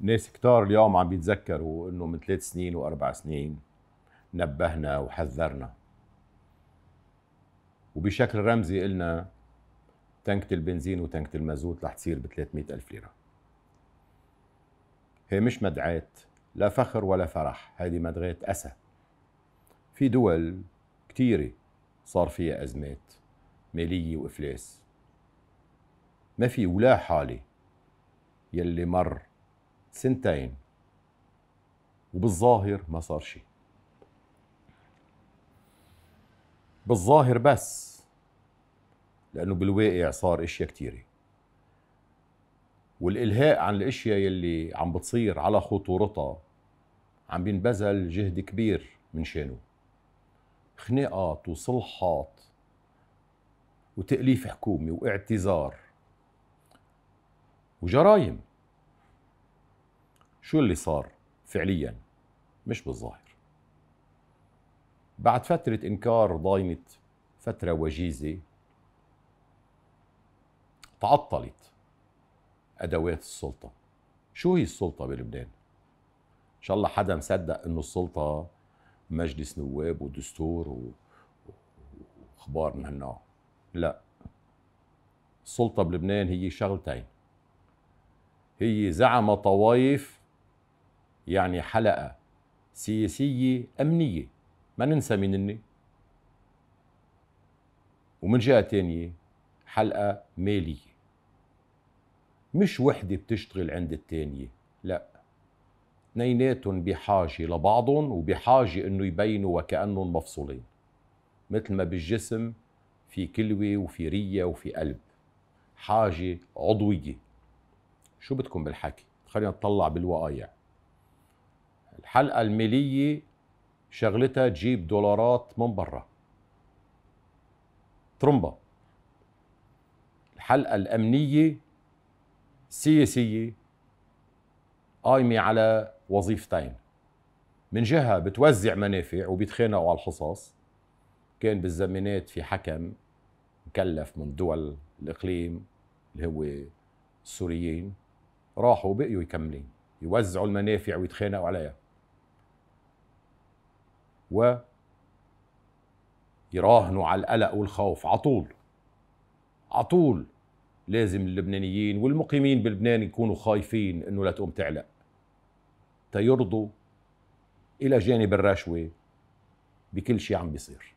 ناس كتار اليوم عم بيتذكروا انه من ثلاث سنين واربع سنين نبهنا وحذرنا وبشكل رمزي قلنا تنكة البنزين وتنكة المازوت رح تصير ب 300 ألف ليرة هي مش مدعاة لا فخر ولا فرح هذه مدعاة أسى في دول كتيرة صار فيها أزمات مالية وإفلاس ما في ولا حالة يلي مر سنتين وبالظاهر ما صار شيء بالظاهر بس لأنه بالواقع صار إشياء كثيره والإلهاء عن الأشياء يلي عم بتصير على خطورتها عم بينبذل جهد كبير من شانه خناقات وصلحات وتأليف حكومي واعتذار وجرايم شو اللي صار فعليا مش بالظاهر بعد فترة إنكار ضاينت فترة وجيزة تعطلت أدوات السلطة شو هي السلطة بلبنان؟ إن شاء الله حدا مصدق إنه السلطة مجلس نواب ودستور وأخبار من هالنوع لا السلطة بلبنان هي شغلتين هي زعم طوائف يعني حلقة سياسية أمنية ما ننسى مين إني ومن جهة تانية حلقة مالية مش وحدة بتشتغل عند التانية لا اثنيناتهم بحاجة لبعضهم وبحاجة انه يبينوا وكأنهم مفصولين مثل ما بالجسم في كلوة وفي رية وفي قلب حاجة عضوية شو بدكم بالحكي خلينا نطلع بالوقايع الحلقة المالية شغلتها تجيب دولارات من برا ترمبا الحلقة الأمنية سياسية قايمة على وظيفتين من جهة بتوزع منافع وبيتخانقوا على الحصص كان بالزمانات في حكم مكلف من دول الإقليم اللي هو السوريين راحوا بقيوا يكملين يوزعوا المنافع ويتخانقوا عليها ويراهنوا على القلق والخوف عطول عطول لازم اللبنانيين والمقيمين بلبنان يكونوا خايفين انه لا تقوم تعلق تيرضوا الى جانب الرشوه بكل شيء عم بيصير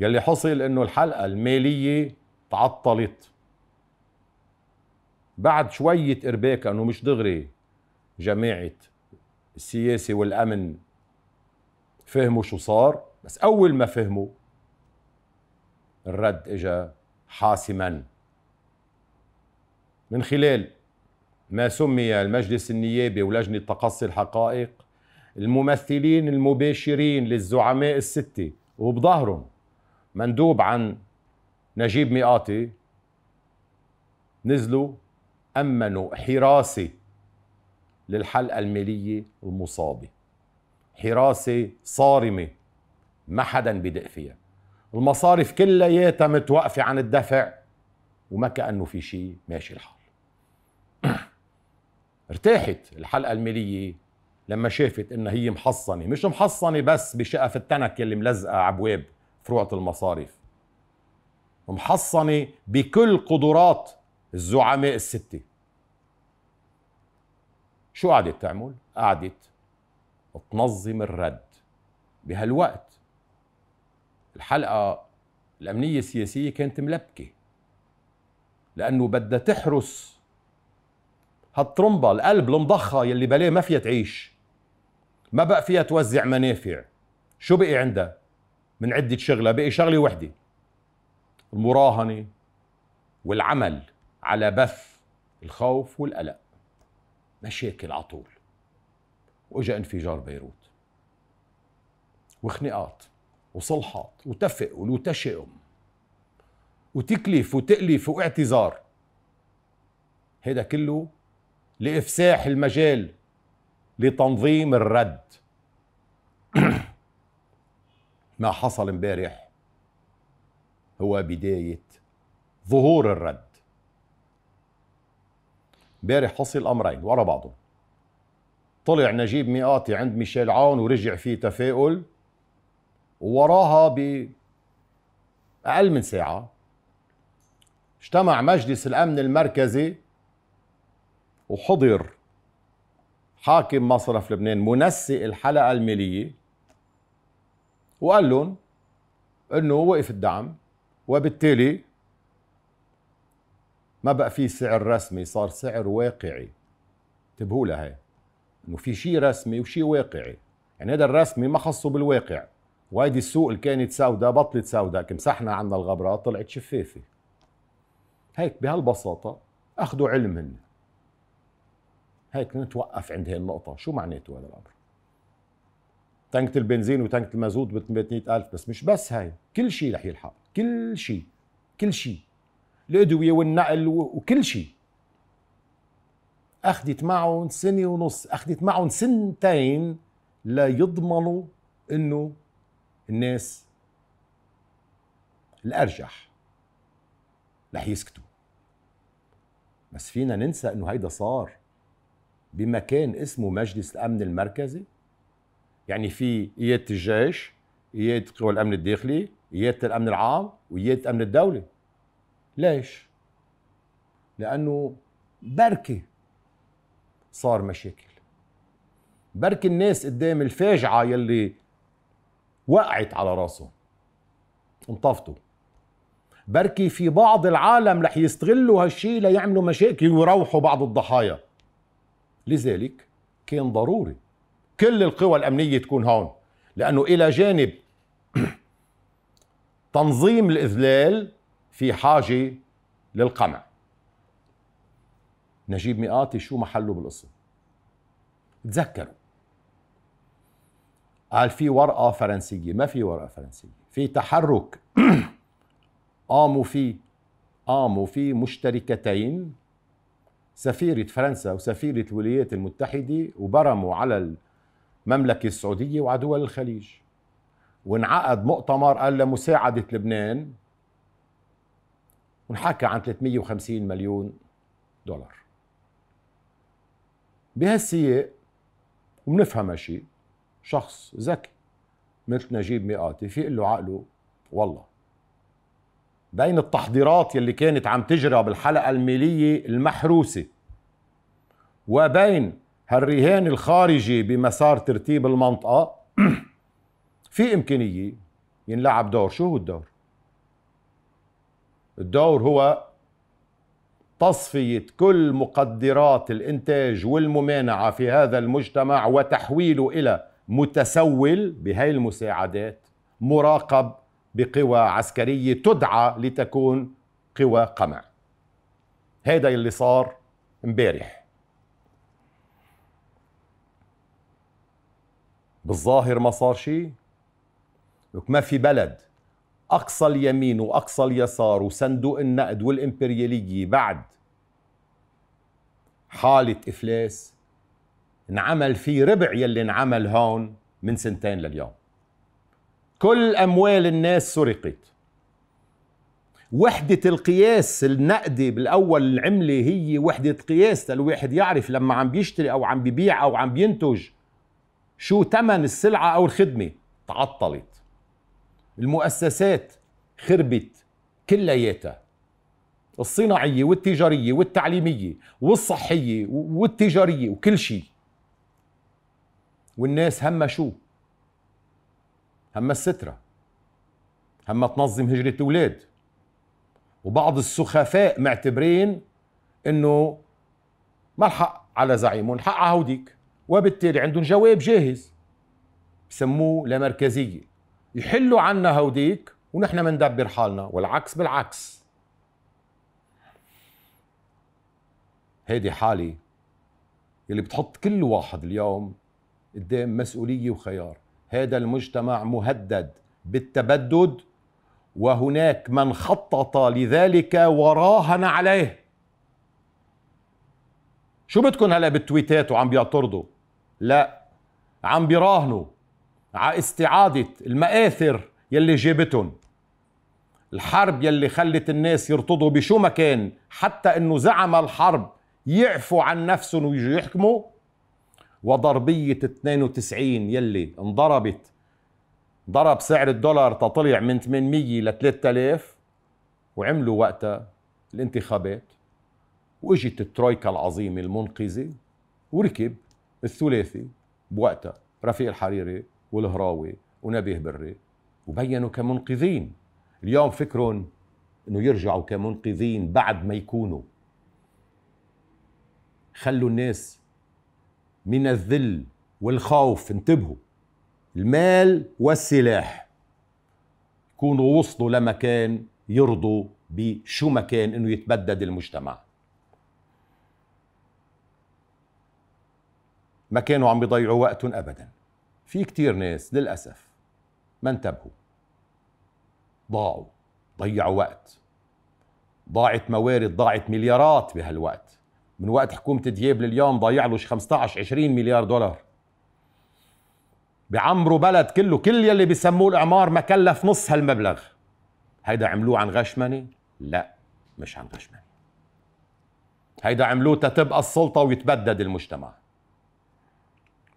يلي حصل انه الحلقه الماليه تعطلت بعد شويه ارباك انه مش دغري جماعه السياسه والامن فهموا شو صار بس أول ما فهموا الرد إجا حاسما من خلال ما سمي المجلس النيابي ولجنة تقصي الحقائق الممثلين المباشرين للزعماء الستة وبظهرهم مندوب عن نجيب مئاتي نزلوا أمنوا حراسة للحلقة المالية المصابة حراسة صارمة ما حدا بدق فيها المصارف كلياتها متوقفة عن الدفع وما كأنه في شيء ماشي الحال ارتاحت الحلقة المالية لما شافت انها هي محصنة مش محصنة بس بشقف التنك اللي ملزقة عبواب فروعة المصارف محصنة بكل قدرات الزعماء الستة شو قعدت تعمل؟ قعدت تنظم الرد بهالوقت الحلقة الأمنية السياسية كانت ملبكة لأنه بدها تحرس هالطرمبة القلب المضخة يلي بلاه ما فيها تعيش ما بقى فيها توزع منافع شو بقي عندها من عدة شغلة بقي شغلة وحدة المراهنة والعمل على بث الخوف والقلق مشاكل عطول واجا انفجار بيروت وخناقات وصلحات وتفق وتشاؤم وتكليف وتأليف واعتذار هيدا كله لإفساح المجال لتنظيم الرد ما حصل امبارح هو بداية ظهور الرد امبارح حصل أمرين ورا بعضهم طلع نجيب ميقاتي عند ميشيل عون ورجع فيه تفاؤل ووراها بأقل من ساعة اجتمع مجلس الأمن المركزي وحضر حاكم مصرف لبنان منسق الحلقة المالية وقال لهم انه وقف الدعم وبالتالي ما بقى في سعر رسمي صار سعر واقعي انتبهوا لهي وفي شيء رسمي وشيء واقعي يعني هذا الرسمي ما خصه بالواقع وهيدي السوق اللي كانت سوداء بطلت سوداء كمسحنا عنا الغبراء طلعت شفافه هيك بهالبساطه اخذوا علم هن هيك نتوقف عند هي النقطة شو معناته هذا الأمر تانكة البنزين وتانكة المازوت ب 300 ألف بس مش بس هاي كل شيء رح يلحق كل شيء كل شيء الأدوية والنقل وكل شيء اخذت معهم سنه ونص اخذت معهم سنتين ليضمنوا انه الناس الارجح رح يسكتوا بس فينا ننسى انه هيدا صار بمكان اسمه مجلس الامن المركزي يعني في قياده الجيش قياده قوى الامن الداخلي قياده الامن العام وقياده امن الدوله ليش لانه بركه صار مشاكل برك الناس قدام الفاجعة يلي وقعت على راسهم انطفتوا بركي في بعض العالم رح يستغلوا هالشيء ليعملوا مشاكل ويروحوا بعض الضحايا لذلك كان ضروري كل القوى الأمنية تكون هون لأنه إلى جانب تنظيم الإذلال في حاجة للقمع نجيب مئاتي شو محله بالقصة تذكروا قال في ورقة فرنسية ما في ورقة فرنسية في تحرك قاموا فيه قاموا فيه مشتركتين سفيرة فرنسا وسفيرة الولايات المتحدة وبرموا على المملكة السعودية وعلى دول الخليج وانعقد مؤتمر قال لمساعدة لبنان ونحكى عن 350 مليون دولار بهالسياق وبنفهم هالشيء شخص ذكي مثل نجيب ميقاتي في له عقله والله بين التحضيرات يلي كانت عم تجرى بالحلقة المالية المحروسة وبين هالرهان الخارجي بمسار ترتيب المنطقة في إمكانية ينلعب دور شو هو الدور؟ الدور هو تصفيه كل مقدرات الانتاج والممانعه في هذا المجتمع وتحويله الى متسول بهي المساعدات مراقب بقوى عسكريه تدعى لتكون قوى قمع هذا اللي صار امبارح بالظاهر ما صار شيء لك ما في بلد أقصى اليمين وأقصى اليسار وصندوق النقد والإمبريالية بعد حالة إفلاس انعمل فيه ربع يلي انعمل هون من سنتين لليوم كل أموال الناس سرقت وحدة القياس النقدي بالأول العملة هي وحدة قياس للواحد يعرف لما عم بيشتري أو عم بيبيع أو عم بينتج شو تمن السلعة أو الخدمة تعطلت المؤسسات خربت كلياتها الصناعية والتجارية والتعليمية والصحية والتجارية وكل شيء والناس همها شو همها السترة همها تنظم هجرة الأولاد وبعض السخفاء معتبرين انه ما الحق على زعيمهم الحق على هوديك وبالتالي عندهم جواب جاهز بسموه لا مركزيه يحلوا عنا هوديك ونحن مندبر حالنا والعكس بالعكس هيدي حالي اللي بتحط كل واحد اليوم قدام مسؤولية وخيار هذا المجتمع مهدد بالتبدد وهناك من خطط لذلك وراهن عليه شو بدكم هلا بالتويتات وعم بيعترضوا لا عم بيراهنوا على استعادة المآثر يلي جابتهم الحرب يلي خلت الناس يرتضوا بشو ما كان حتى انه زعم الحرب يعفوا عن نفسهم ويجوا يحكموا وضربية 92 يلي انضربت ضرب سعر الدولار تطلع من 800 ل 3000 وعملوا وقتها الانتخابات واجت الترويكا العظيمة المنقذة وركب الثلاثي بوقتها رفيق الحريري والهراوي ونبيه بري وبينوا كمنقذين اليوم فكرهم انه يرجعوا كمنقذين بعد ما يكونوا خلوا الناس من الذل والخوف انتبهوا المال والسلاح يكونوا وصلوا لمكان يرضوا بشو مكان انه يتبدد المجتمع ما كانوا عم بيضيعوا وقتهم ابدا في كتير ناس للأسف ما انتبهوا ضاعوا ضيعوا وقت ضاعت موارد ضاعت مليارات بهالوقت من وقت حكومة دياب لليوم ضيع له 15 20 مليار دولار بعمروا بلد كله كل يلي بسموه الإعمار ما كلف نص هالمبلغ هيدا عملوه عن غشمنة؟ لا مش عن غشمنة هيدا عملوه تتبقى السلطة ويتبدد المجتمع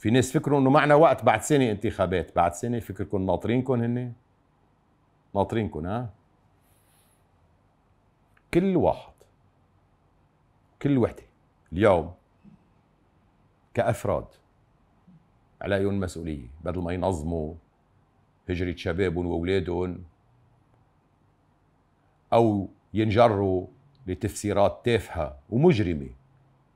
في ناس فكروا انه معنا وقت بعد سنه انتخابات بعد سنه فكركم ناطرينكم هن ناطرينكم ها آه. كل واحد كل وحده اليوم كافراد عليهم مسؤوليه بدل ما ينظموا هجره شبابهم واولادهم او ينجروا لتفسيرات تافهه ومجرمه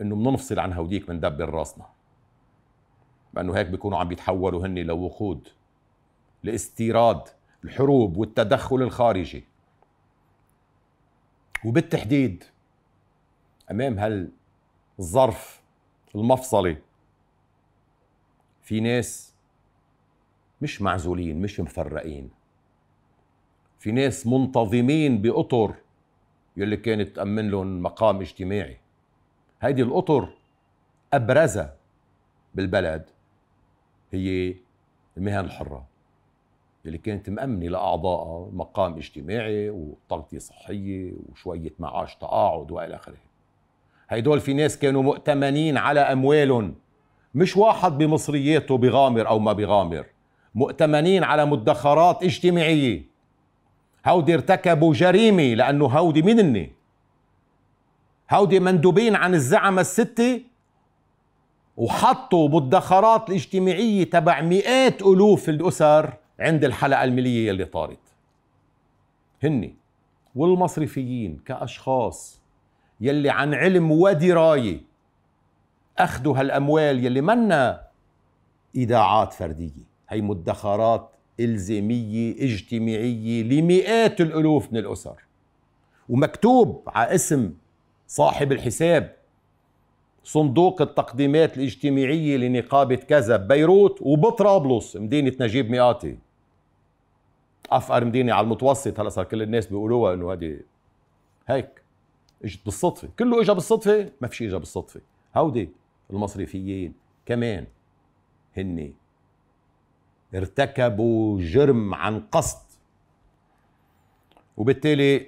انه بننفصل عن هوديك بندبر راسنا بانه هيك بيكونوا عم بيتحولوا هن لوقود لاستيراد الحروب والتدخل الخارجي وبالتحديد امام هالظرف المفصلي في ناس مش معزولين مش مفرقين في ناس منتظمين باطر يلي كانت تامن لهم مقام اجتماعي هيدي الاطر ابرزها بالبلد هي المهن الحره اللي كانت مأمنة لأعضائها مقام اجتماعي وتغطية صحية وشوية معاش تقاعد وإلى آخره هيدول في ناس كانوا مؤتمنين على أموالهم مش واحد بمصرياته بغامر أو ما بغامر مؤتمنين على مدخرات اجتماعية هودي ارتكبوا جريمة لأنه هودي منني هودي مندوبين عن الزعمة الستة وحطوا مدخرات الاجتماعية تبع مئات ألوف الأسر عند الحلقة المالية اللي طارت هني والمصرفيين كأشخاص يلي عن علم ودراية أخذوا هالأموال يلي منا إيداعات فردية هي مدخرات إلزامية اجتماعية لمئات الألوف من الأسر ومكتوب على اسم صاحب الحساب صندوق التقديمات الاجتماعية لنقابة كذا بيروت وبطرابلس مدينة نجيب مئاتي أفقر مدينة على المتوسط هلا صار كل الناس بيقولوها إنه هذه هيك اجت بالصدفة كله اجى بالصدفة ما في شيء اجى بالصدفة هودي المصرفيين كمان هن ارتكبوا جرم عن قصد وبالتالي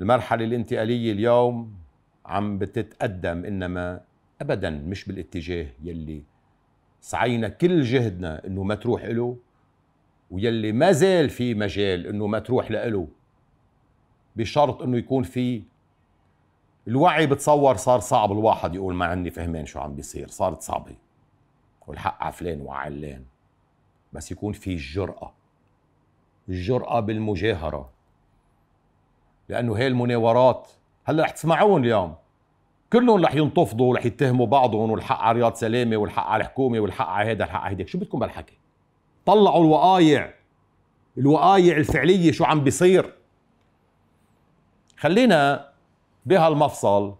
المرحلة الانتقالية اليوم عم بتتقدم انما ابدا مش بالاتجاه يلي سعينا كل جهدنا انه ما تروح له ويلي ما زال في مجال انه ما تروح لإله بشرط انه يكون في الوعي بتصور صار صعب الواحد يقول ما عني فهمان شو عم بيصير صارت صعبة والحق على فلان وعلان بس يكون في الجرأة الجرأة بالمجاهرة لأنه هاي المناورات هلا رح تسمعون اليوم كلهم رح ينتفضوا ورح يتهموا بعضهم والحق على رياض سلامه والحق على الحكومه والحق على هذا الحق على هيدا شو بدكم بالحكي؟ طلعوا الوقايع الوقايع الفعليه شو عم بيصير خلينا بهالمفصل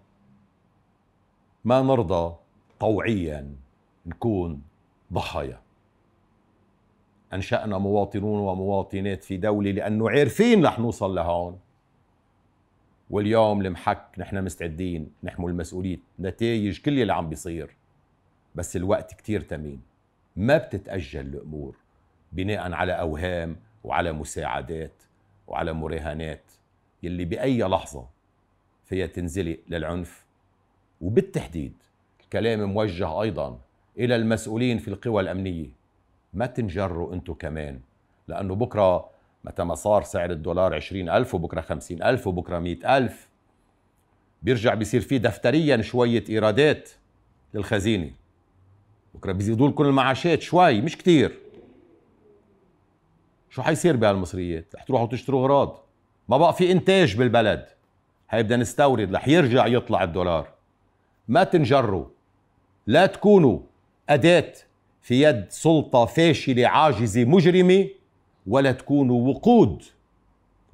ما نرضى طوعيا نكون ضحايا انشانا مواطنون ومواطنات في دوله لانه عارفين رح نوصل لهون واليوم المحك نحن مستعدين نحمل المسؤولية نتائج كل اللي عم بيصير بس الوقت كتير تمين ما بتتأجل الأمور بناء على أوهام وعلى مساعدات وعلى مراهنات يلي بأي لحظة فيها تنزلق للعنف وبالتحديد الكلام موجه أيضا إلى المسؤولين في القوى الأمنية ما تنجروا أنتو كمان لأنه بكرة متى ما صار سعر الدولار عشرين ألف وبكرة خمسين ألف وبكرة مئة ألف بيرجع بيصير فيه دفتريا شوية إيرادات للخزينة بكرة بيزيدوا لكم المعاشات شوي مش كتير شو حيصير بهالمصريات؟ رح تروحوا تشتروا أغراض ما بقى في إنتاج بالبلد هيبدا بدنا نستورد رح يرجع يطلع الدولار ما تنجروا لا تكونوا أداة في يد سلطة فاشلة عاجزة مجرمة ولا تكونوا وقود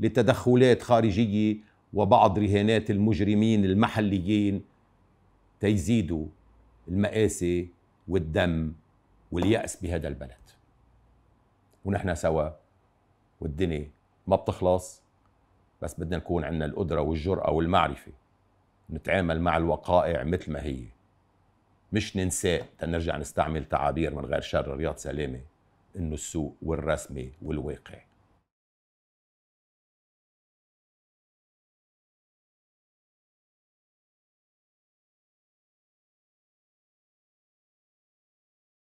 لتدخلات خارجية وبعض رهانات المجرمين المحليين تيزيدوا المآسي والدم واليأس بهذا البلد ونحن سوا والدنيا ما بتخلص بس بدنا نكون عندنا القدرة والجرأة والمعرفة نتعامل مع الوقائع مثل ما هي مش ننساء تنرجع نستعمل تعابير من غير شر رياض سلامة انه السوق والرسمي والواقع